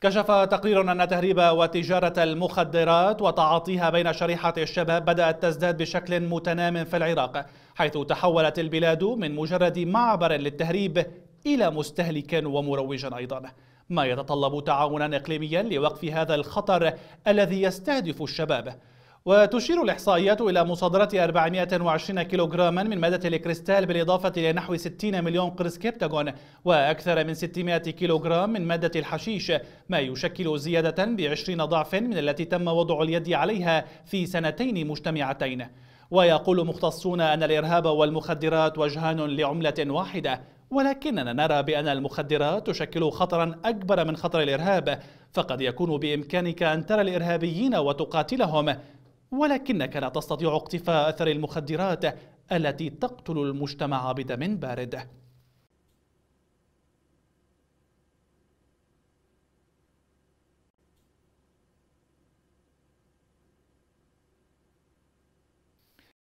كشف تقرير أن تهريب وتجارة المخدرات وتعاطيها بين شريحة الشباب بدأت تزداد بشكل متنام في العراق حيث تحولت البلاد من مجرد معبر للتهريب إلى مستهلك ومروج أيضا ما يتطلب تعاونا إقليميا لوقف هذا الخطر الذي يستهدف الشباب وتشير الإحصائيات إلى مصادرة 420 كيلوغراما من مادة الكريستال بالإضافة إلى نحو 60 مليون قرص كبتاغون وأكثر من 600 كيلوغرام من مادة الحشيش ما يشكل زيادة ب 20 ضعف من التي تم وضع اليد عليها في سنتين مجتمعتين ويقول مختصون أن الإرهاب والمخدرات وجهان لعملة واحدة ولكننا نرى بأن المخدرات تشكل خطرا أكبر من خطر الإرهاب فقد يكون بإمكانك أن ترى الإرهابيين وتقاتلهم ولكنك لا تستطيع اقتفاء اثر المخدرات التي تقتل المجتمع بدم بارد